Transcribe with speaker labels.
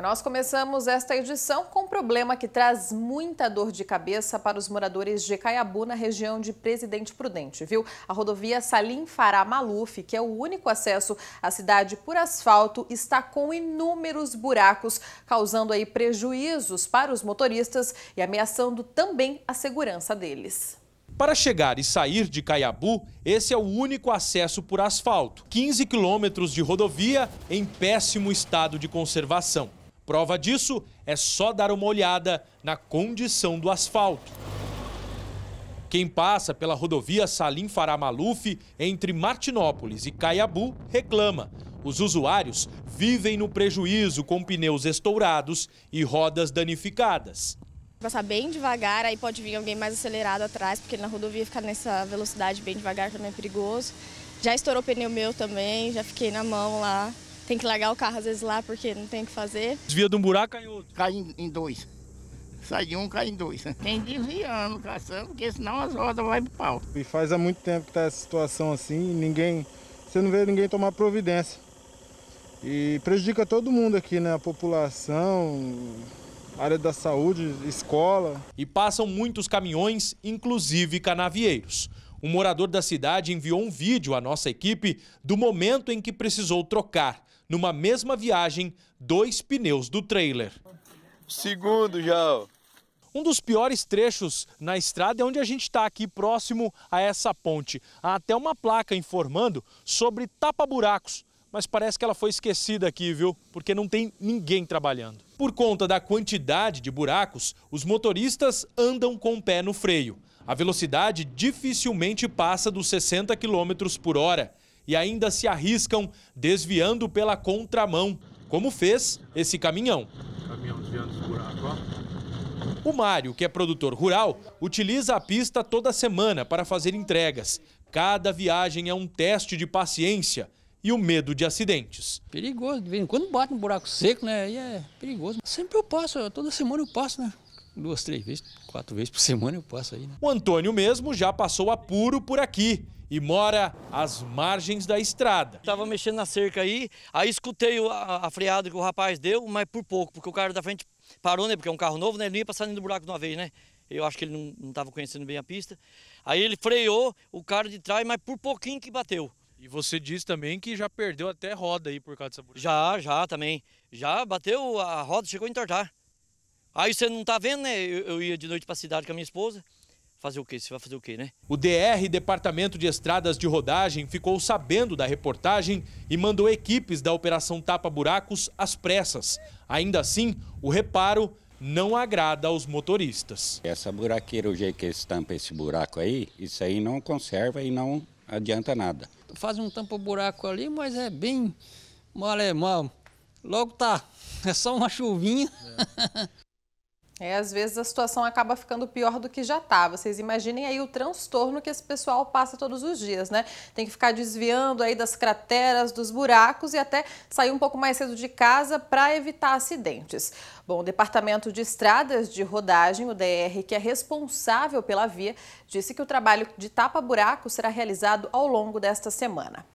Speaker 1: Nós começamos esta edição com um problema que traz muita dor de cabeça para os moradores de Caiabu, na região de Presidente Prudente, viu? A rodovia Salim Fará Maluf, que é o único acesso à cidade por asfalto, está com inúmeros buracos, causando aí prejuízos para os motoristas e ameaçando também a segurança deles.
Speaker 2: Para chegar e sair de Caiabu, esse é o único acesso por asfalto. 15 quilômetros de rodovia em péssimo estado de conservação. Prova disso é só dar uma olhada na condição do asfalto. Quem passa pela rodovia Salim Farah Maluf, entre Martinópolis e Caiabu, reclama. Os usuários vivem no prejuízo com pneus estourados e rodas danificadas.
Speaker 1: Passar bem devagar, aí pode vir alguém mais acelerado atrás, porque na rodovia ficar nessa velocidade bem devagar também é perigoso. Já estourou pneu meu também, já fiquei na mão lá tem que largar o carro às vezes lá porque não tem o que fazer.
Speaker 2: Desvia de um buraco, cai
Speaker 1: em outro. Cai em, dois. Sai de um, cai em dois. Tem desviando, caçando, porque senão as rodas vão pro
Speaker 2: pau. E faz há muito tempo que tá essa situação assim, ninguém. Você não vê ninguém tomar providência. E prejudica todo mundo aqui, né? A população, área da saúde, escola. E passam muitos caminhões, inclusive canavieiros. Um morador da cidade enviou um vídeo à nossa equipe do momento em que precisou trocar numa mesma viagem, dois pneus do trailer. Segundo, já. Um dos piores trechos na estrada é onde a gente está aqui próximo a essa ponte. Há até uma placa informando sobre tapa-buracos, mas parece que ela foi esquecida aqui, viu? Porque não tem ninguém trabalhando. Por conta da quantidade de buracos, os motoristas andam com o pé no freio. A velocidade dificilmente passa dos 60 km por hora e ainda se arriscam desviando pela contramão, como fez esse caminhão. Caminhão desviando esse buraco, ó. O Mário, que é produtor rural, utiliza a pista toda semana para fazer entregas. Cada viagem é um teste de paciência e o medo de acidentes.
Speaker 1: Perigoso, de vez em quando bate no buraco seco, né? E é perigoso. Sempre eu passo, toda semana eu passo, né? Duas, três vezes, quatro vezes por semana eu passo aí. Né?
Speaker 2: O Antônio mesmo já passou apuro por aqui e mora às margens da estrada. estava mexendo na cerca aí, aí escutei a, a freada que o rapaz deu, mas por pouco, porque o cara da frente parou, né? Porque é um carro novo, né? Ele não ia passar dentro do buraco de uma vez, né? Eu acho que ele não estava conhecendo bem a pista. Aí ele freou o cara de trás, mas por pouquinho que bateu. E você disse também que já perdeu até roda aí por causa dessa buraca. Já, já também. Já bateu a roda, chegou a entortar. Aí você não tá vendo, né? Eu, eu ia de noite para a cidade com a minha esposa fazer o quê? Você vai fazer o quê, né? O DR, Departamento de Estradas de Rodagem, ficou sabendo da reportagem e mandou equipes da Operação Tapa Buracos às pressas. Ainda assim, o reparo não agrada aos motoristas. Essa buraqueira, o jeito que eles tampam esse buraco aí, isso aí não conserva e não adianta nada.
Speaker 1: Faz um tampa-buraco ali, mas é bem mole, é mal. Logo tá, é só uma chuvinha. É. É, às vezes a situação acaba ficando pior do que já está. Vocês imaginem aí o transtorno que esse pessoal passa todos os dias, né? Tem que ficar desviando aí das crateras, dos buracos e até sair um pouco mais cedo de casa para evitar acidentes. Bom, o Departamento de Estradas de Rodagem, o DR, que é responsável pela via, disse que o trabalho de tapa-buraco será realizado ao longo desta semana.